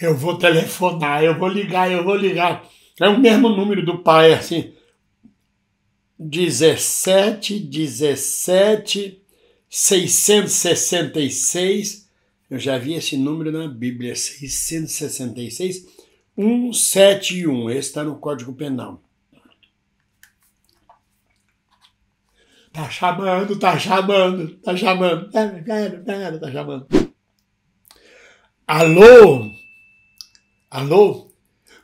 eu vou telefonar, eu vou ligar, eu vou ligar. É o mesmo número do pai, assim. 17, 17, 666. Eu já vi esse número na Bíblia, 666, 171. Esse está no Código Penal. Tá chamando, tá chamando, tá chamando. Tá chamando. Alô? Alô?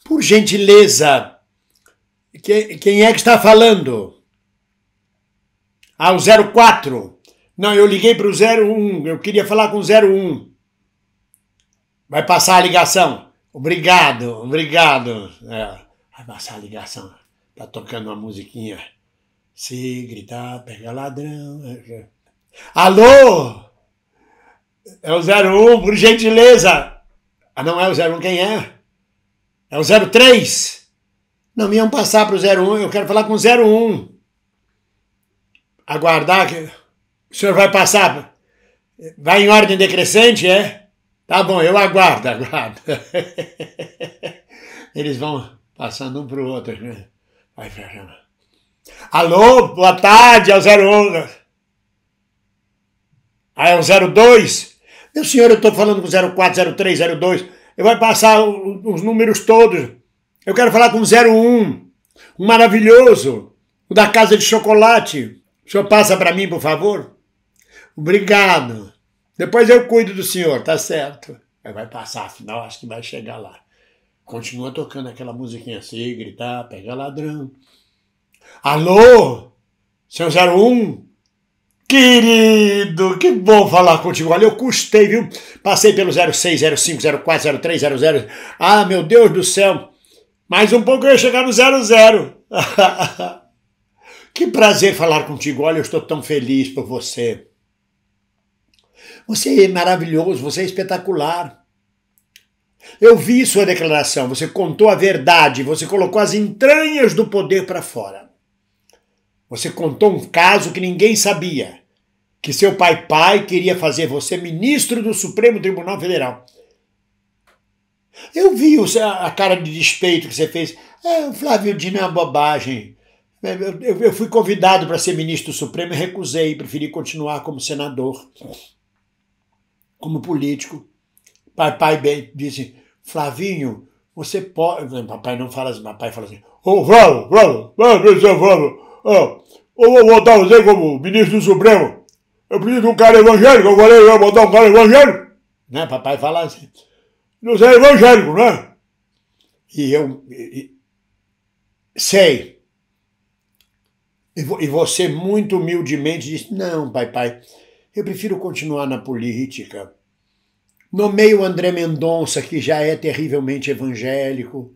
Por gentileza, quem é que está falando? Ah, o 04. Não, eu liguei para o 01, eu queria falar com o 01. Vai passar a ligação. Obrigado, obrigado. É, vai passar a ligação. Tá tocando uma musiquinha. Se gritar, pega ladrão. Alô? É o 01, por gentileza. Ah, não é o 01, quem é? É o 03? Não, me iam passar para o 01, eu quero falar com o 01. Aguardar que o senhor vai passar. Vai em ordem decrescente, é? Tá bom, eu aguardo, aguardo. Eles vão passando um para o outro. Né? Vai, ferrando. Alô, boa tarde, é o 01. Ah, é o 02? Meu senhor, eu estou falando com o 04, 03, 02. Eu vai passar os números todos. Eu quero falar com 01, um maravilhoso, o da casa de chocolate. O senhor passa para mim, por favor? Obrigado. Depois eu cuido do senhor, tá certo. Aí vai passar, afinal acho que vai chegar lá. Continua tocando aquela musiquinha assim, gritar, pega ladrão. Alô? Seu 01? Querido, que bom falar contigo. Olha, eu custei, viu? Passei pelo 06, 05, 04, 03, 00. Ah, meu Deus do céu. Mais um pouco eu ia chegar no 00. que prazer falar contigo. Olha, eu estou tão feliz por você. Você é maravilhoso, você é espetacular. Eu vi sua declaração, você contou a verdade, você colocou as entranhas do poder para fora. Você contou um caso que ninguém sabia que seu pai pai queria fazer você ministro do Supremo Tribunal Federal. Eu vi a cara de despeito que você fez. Ah, Flávio Dino é uma bobagem. Eu, fui convidado para ser ministro do Supremo e recusei, preferi continuar como senador, como político. Papai bem, disse, Flavinho, você pode. Papai não fala assim, papai fala assim, ô Flávio, Flávio, Flávio, Flávio, eu vou votar você como ministro do Supremo. Eu preciso de um cara evangélico, eu falei, eu vou botar um cara evangélico. Né, papai fala assim, você é evangélico, né? E eu e, sei. E, e você muito humildemente disse, não, pai, pai, eu prefiro continuar na política. Nomei o André Mendonça, que já é terrivelmente evangélico.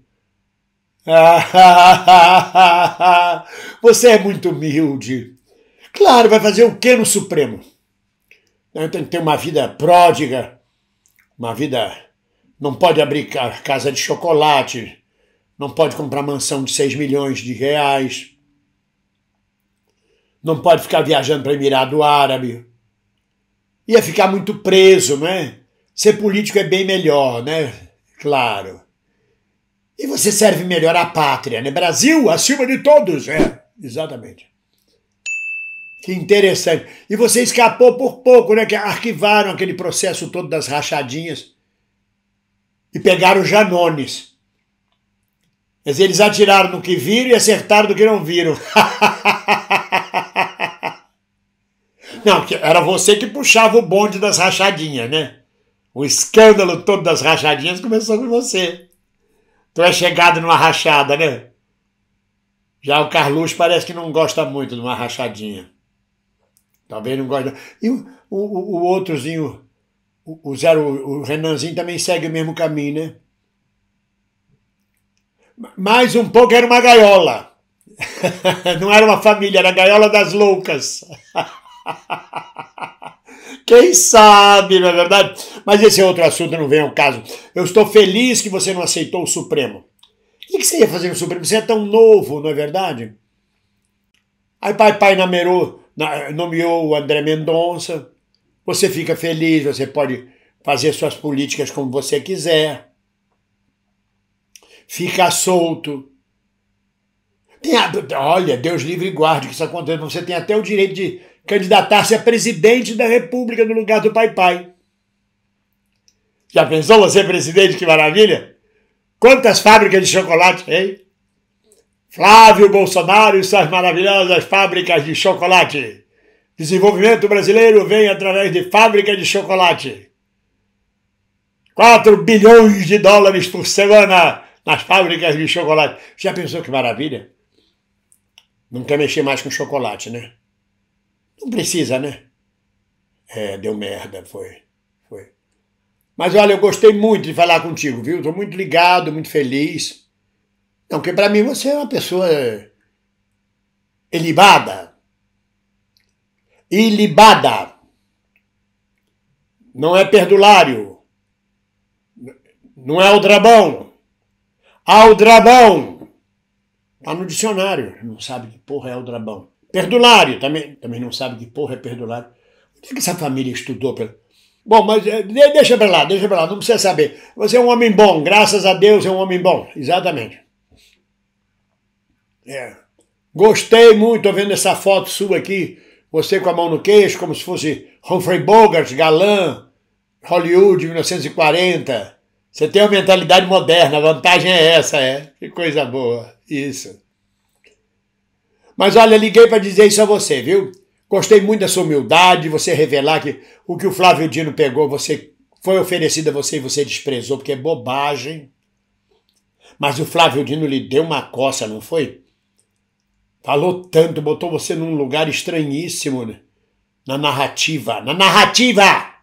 Você é muito humilde. Claro, vai fazer o que no Supremo? Tem que ter uma vida pródiga, uma vida. Não pode abrir casa de chocolate, não pode comprar mansão de 6 milhões de reais, não pode ficar viajando para Emirado Árabe. Ia ficar muito preso, né? Ser político é bem melhor, né? Claro. E você serve melhor à pátria, né? Brasil acima de todos, é. Exatamente. Que interessante. E você escapou por pouco, né? Que arquivaram aquele processo todo das rachadinhas e pegaram Janones. Quer dizer, eles atiraram no que viram e acertaram do que não viram. não, era você que puxava o bonde das rachadinhas, né? O escândalo todo das rachadinhas começou com você. Tu é chegado numa rachada, né? Já o Carluxo parece que não gosta muito de uma rachadinha. Também não gosta. E o, o, o outrozinho, o, o, Zero, o Renanzinho também segue o mesmo caminho, né? Mais um pouco era uma gaiola. Não era uma família, era a gaiola das loucas. Quem sabe, não é verdade? Mas esse é outro assunto, não vem ao caso. Eu estou feliz que você não aceitou o Supremo. O que você ia fazer no Supremo? Você é tão novo, não é verdade? Aí Pai Pai Namerô nomeou o André Mendonça. Você fica feliz, você pode fazer suas políticas como você quiser. Fica solto. A, olha, Deus livre e guarde que isso aconteça. Você tem até o direito de candidatar-se a presidente da República no lugar do pai pai. Já pensou você presidente? Que maravilha! Quantas fábricas de chocolate, hein? Flávio Bolsonaro e suas maravilhosas fábricas de chocolate. Desenvolvimento brasileiro vem através de fábrica de chocolate. 4 bilhões de dólares por semana nas fábricas de chocolate. Já pensou que maravilha? Não quer mexer mais com chocolate, né? Não precisa, né? É, deu merda, foi. Foi. Mas olha, eu gostei muito de falar contigo, viu? Estou muito ligado, muito feliz. Não, porque para mim você é uma pessoa ilibada. Ilibada. Não é perdulário. Não é drabão. Aldrabão. Tá no dicionário. Não sabe que porra é drabão. Perdulário também, também não sabe que porra é perdulário. Onde é que essa família estudou? Pela... Bom, mas eh, deixa para lá, deixa para lá, não precisa saber. Você é um homem bom, graças a Deus é um homem bom. Exatamente. É. Gostei muito vendo essa foto sua aqui. Você com a mão no queixo, como se fosse Humphrey Bogart, galã, Hollywood, 1940. Você tem uma mentalidade moderna, a vantagem é essa, é. Que coisa boa. Isso. Mas olha, liguei para dizer isso a você, viu? Gostei muito da sua humildade, você revelar que o que o Flávio Dino pegou, você foi oferecido a você e você desprezou, porque é bobagem. Mas o Flávio Dino lhe deu uma coça, não foi? Falou tá tanto, botou você num lugar estranhíssimo né? na narrativa. Na narrativa! Tá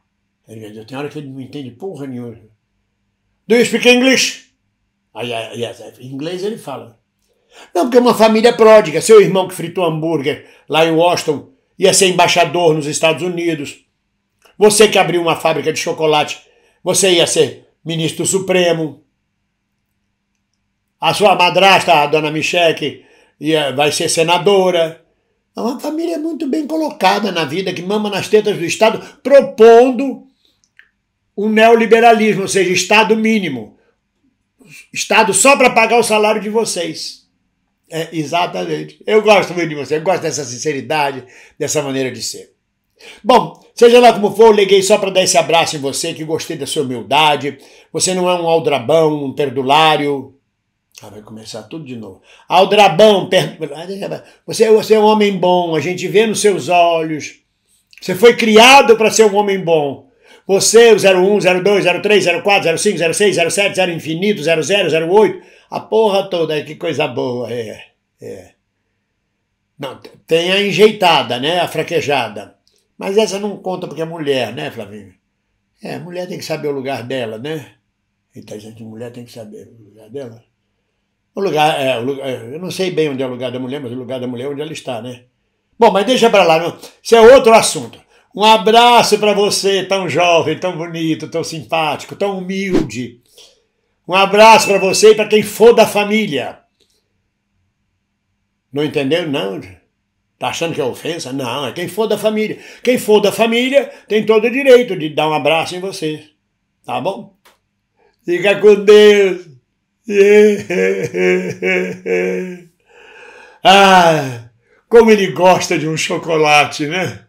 Tem hora que ele não entende porra nenhuma. Do you speak English? Aí, aí, em inglês ele fala. Não, porque é uma família pródiga. Seu irmão que fritou hambúrguer lá em Washington ia ser embaixador nos Estados Unidos. Você que abriu uma fábrica de chocolate, você ia ser ministro supremo. A sua madrasta, a dona Michele, e eh, vai ser senadora. Então, é uma família muito bem colocada na vida, que mama nas tetas do Estado, propondo um neoliberalismo, ou seja, Estado mínimo. Estado só para pagar o salário de vocês. É, exatamente. Eu gosto muito de você, eu gosto dessa sinceridade, dessa maneira de ser. Bom, seja lá como for, eu liguei só para dar esse abraço em você, que gostei da sua humildade. Você não é um aldrabão, um perdulário, ah, vai começar tudo de novo. Aldrabão, ah, per... você, você é um homem bom, a gente vê nos seus olhos. Você foi criado para ser um homem bom. Você, o 01, 02, 03, 04, 05, 06, 07, 0 infinito, 00, 08, a porra toda, que coisa boa, é. é. Não, tem a enjeitada, né, a fraquejada. Mas essa não conta porque é mulher, né, Flavinho? É, mulher tem que saber o lugar dela, né? Então, gente, mulher tem que saber o lugar dela. O lugar, é, o lugar, é, eu não sei bem onde é o lugar da mulher, mas o lugar da mulher é onde ela está, né? Bom, mas deixa para lá, não. isso é outro assunto. Um abraço para você, tão jovem, tão bonito, tão simpático, tão humilde. Um abraço para você e para quem for da família. Não entendeu? Não. Tá achando que é ofensa? Não, é quem for da família. Quem for da família tem todo o direito de dar um abraço em você. Tá bom? Fica com Deus. ah, como ele gosta de um chocolate, né?